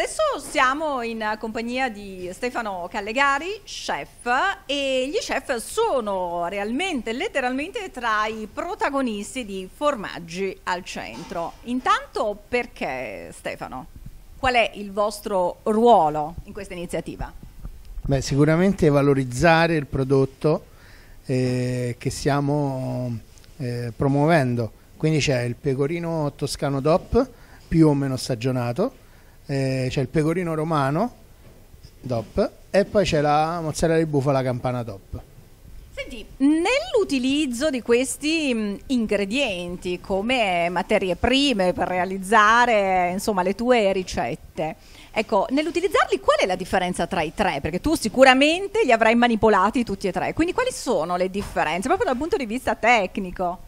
Adesso siamo in compagnia di Stefano Callegari, chef, e gli chef sono realmente, letteralmente tra i protagonisti di Formaggi al Centro. Intanto perché Stefano? Qual è il vostro ruolo in questa iniziativa? Beh, sicuramente valorizzare il prodotto eh, che stiamo eh, promuovendo. Quindi c'è il pecorino toscano DOP più o meno stagionato, eh, c'è il pecorino romano top e poi c'è la mozzarella di bufala campana top Senti, nell'utilizzo di questi mm, ingredienti come materie prime per realizzare insomma, le tue ricette, ecco, nell'utilizzarli qual è la differenza tra i tre? Perché tu sicuramente li avrai manipolati tutti e tre, quindi quali sono le differenze proprio dal punto di vista tecnico?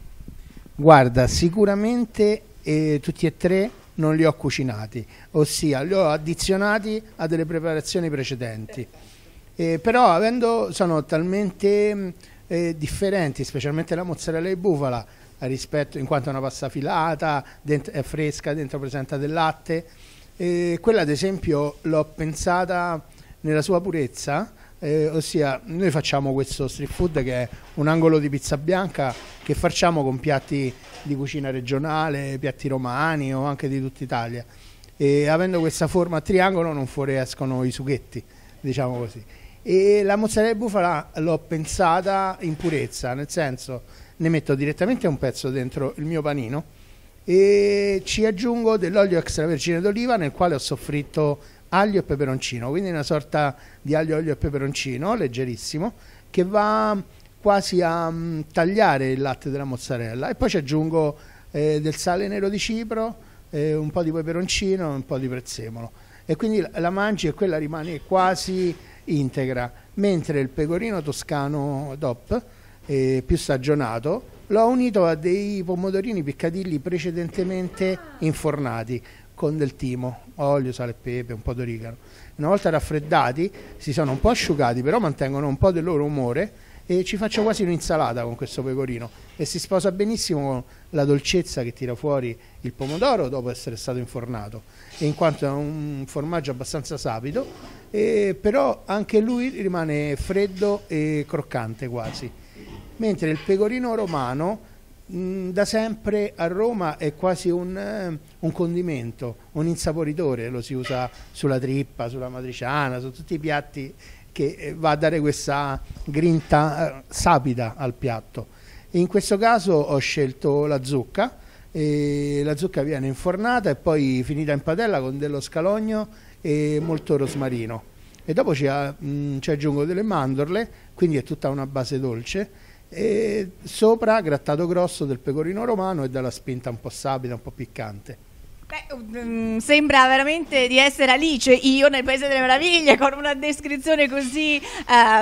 Guarda, sicuramente eh, tutti e tre non li ho cucinati, ossia li ho addizionati a delle preparazioni precedenti. Eh, però avendo, sono talmente mm, eh, differenti, specialmente la mozzarella di bufala, rispetto, in quanto è una pasta filata, dentro, è fresca, dentro presenta del latte, eh, quella ad esempio l'ho pensata nella sua purezza eh, ossia, noi facciamo questo street food che è un angolo di pizza bianca che facciamo con piatti di cucina regionale, piatti romani o anche di tutta Italia. E avendo questa forma a triangolo non fuoriescono i sughetti, diciamo così. E la mozzarella di bufala l'ho pensata in purezza, nel senso ne metto direttamente un pezzo dentro il mio panino e ci aggiungo dell'olio extravergine d'oliva nel quale ho soffritto aglio e peperoncino, quindi una sorta di aglio, olio e peperoncino leggerissimo che va quasi a um, tagliare il latte della mozzarella e poi ci aggiungo eh, del sale nero di cipro, eh, un po' di peperoncino e un po' di prezzemolo e quindi la mangi e quella rimane quasi integra, mentre il pecorino toscano DOP eh, più stagionato l'ho unito a dei pomodorini piccadilli precedentemente infornati, con del timo, olio, sale e pepe, un po' d'origano. Una volta raffreddati si sono un po' asciugati, però mantengono un po' del loro umore e ci faccio quasi un'insalata con questo pecorino e si sposa benissimo con la dolcezza che tira fuori il pomodoro dopo essere stato infornato e in quanto è un formaggio abbastanza sapido eh, però anche lui rimane freddo e croccante quasi mentre il pecorino romano Mm, da sempre a Roma è quasi un, eh, un, condimento, un insaporitore, lo si usa sulla trippa, sulla matriciana, su tutti i piatti che eh, va a dare questa grinta eh, sapida al piatto. In questo caso ho scelto la zucca, la zucca viene infornata e poi finita in padella con dello scalogno e molto rosmarino. E dopo ci, mh, ah, mm, ci aggiungo delle mandorle, quindi è tutta una base dolce e sopra grattato grosso del pecorino romano e dalla spinta un po' sabida, un po' piccante. Beh, mm, sembra veramente di essere Alice, io nel Paese delle Meraviglie, con una descrizione così eh,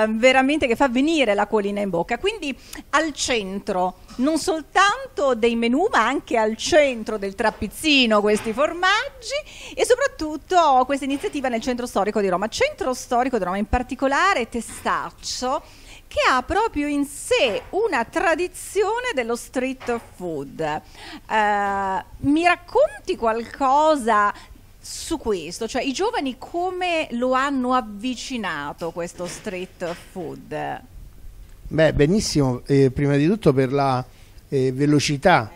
veramente che fa venire l'acquolina in bocca. Quindi al centro non soltanto dei menù, ma anche al centro del trappizzino questi formaggi e soprattutto questa iniziativa nel centro storico di Roma. Centro storico di Roma, in particolare Testaccio che ha proprio in sé una tradizione dello street food. Eh, mi racconti qualcosa su questo, cioè i giovani come lo hanno avvicinato questo street food? Beh, benissimo, eh, prima di tutto per la eh, velocità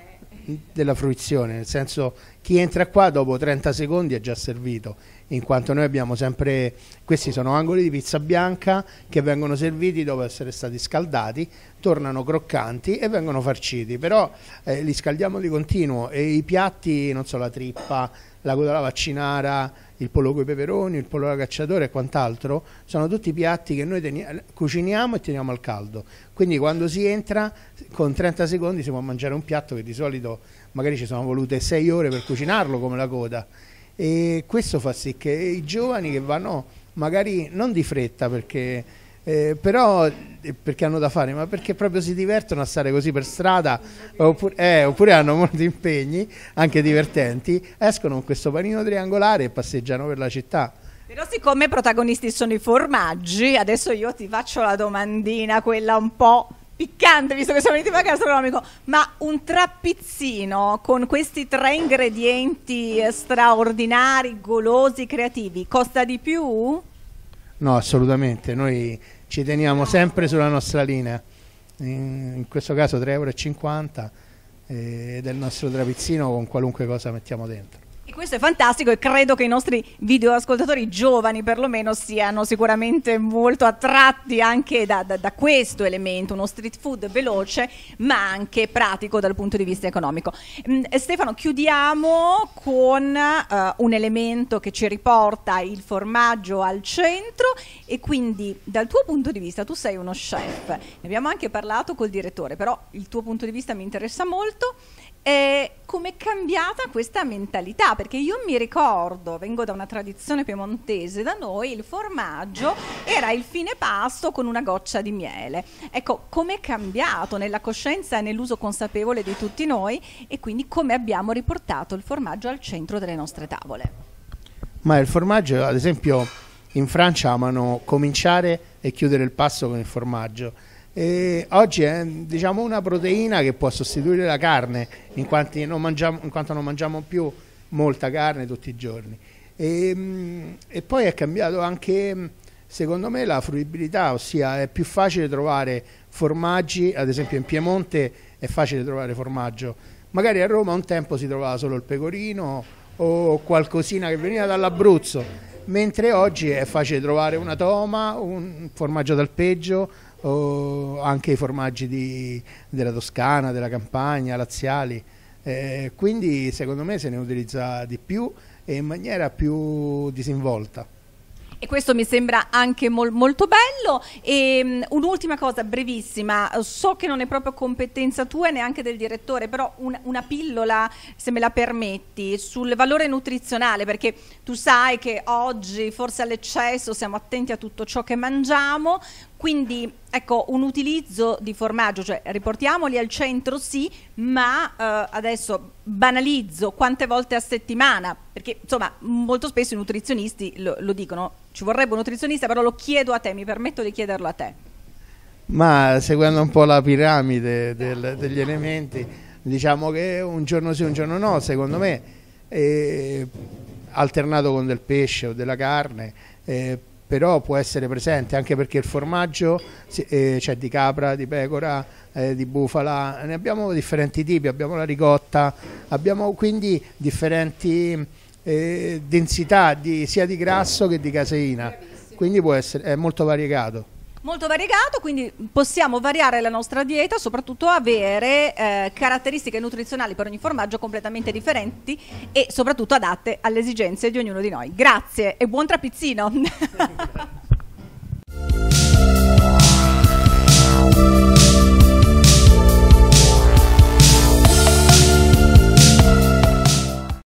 della fruizione, nel senso chi entra qua dopo 30 secondi è già servito, in quanto noi abbiamo sempre, questi sono angoli di pizza bianca che vengono serviti dopo essere stati scaldati, tornano croccanti e vengono farciti, però eh, li scaldiamo di continuo e i piatti, non so, la trippa, la godola vaccinara, il pollo con i peperoni, il pollo da cacciatore e quant'altro, sono tutti piatti che noi cuciniamo e teniamo al caldo. Quindi quando si entra con 30 secondi si può mangiare un piatto che di solito magari ci sono volute 6 ore per cucinarlo come la coda. E questo fa sì che i giovani che vanno magari non di fretta perché eh, però eh, perché hanno da fare, ma perché proprio si divertono a stare così per strada oppure, eh, oppure hanno molti impegni, anche divertenti, escono con questo panino triangolare e passeggiano per la città. Però siccome protagonisti sono i formaggi, adesso io ti faccio la domandina, quella un po' piccante, visto che siamo venuti in tema gastronomico, ma un trappizzino con questi tre ingredienti straordinari, golosi, creativi, costa di più? No, assolutamente, noi ci teniamo sempre sulla nostra linea, in, in questo caso 3,50 euro eh, del nostro trapizzino con qualunque cosa mettiamo dentro. E questo è fantastico e credo che i nostri videoascoltatori giovani perlomeno siano sicuramente molto attratti anche da, da, da, questo elemento, uno street food veloce ma anche pratico dal punto di vista economico. Mm, Stefano, chiudiamo con uh, un elemento che ci riporta il formaggio al centro e quindi dal tuo punto di vista, tu sei uno chef, ne abbiamo anche parlato col direttore, però il tuo punto di vista mi interessa molto eh, come è cambiata questa mentalità? Perché io mi ricordo, vengo da una tradizione piemontese, da noi il formaggio era il fine pasto con una goccia di miele. Ecco, come è cambiato nella coscienza e nell'uso consapevole di tutti noi e quindi come abbiamo riportato il formaggio al centro delle nostre tavole? Ma il formaggio, ad esempio, in Francia amano cominciare e chiudere il pasto con il formaggio e oggi è diciamo, una proteina che può sostituire la carne, in, non mangiamo, in quanto non mangiamo più molta carne tutti i giorni. E, mm, e, poi è cambiato anche, mm, secondo me, la fruibilità, ossia è più facile trovare formaggi, ad esempio in Piemonte è facile trovare formaggio, magari a Roma un tempo si trovava solo il pecorino o qualcosina che veniva dall'Abruzzo, mentre oggi è facile trovare una toma, un formaggio d'alpeggio, anche i formaggi di, della Toscana, della Campania, laziali. Eh, quindi secondo me se ne utilizza di più e in maniera più disinvolta. E questo mi sembra anche mol, molto bello. E, um, un'ultima cosa brevissima, so che non è proprio competenza tua e neanche del direttore, però un, una pillola, se me la permetti, sul valore nutrizionale, perché tu sai che oggi forse all'eccesso siamo attenti a tutto ciò che mangiamo, quindi ecco un utilizzo di formaggio, cioè riportiamoli al centro sì, ma eh, adesso banalizzo quante volte a settimana, perché insomma molto spesso i nutrizionisti lo, lo dicono, ci vorrebbe un nutrizionista, però lo chiedo a te, mi permetto di chiederlo a te. Ma seguendo un po' la piramide del, degli elementi, diciamo che un giorno sì, un giorno no, secondo me, eh, alternato con del pesce o della carne. Eh, però può essere presente anche perché il formaggio eh, c'è di capra, di pecora, eh, di bufala, ne abbiamo differenti tipi, abbiamo la ricotta, abbiamo quindi differenti eh, densità di, sia di grasso che di caseina, quindi essere, è molto variegato molto variegato, quindi possiamo variare la nostra dieta, soprattutto avere eh, caratteristiche nutrizionali per ogni formaggio completamente differenti e soprattutto adatte alle esigenze di ognuno di noi. Grazie e buon trapizzino!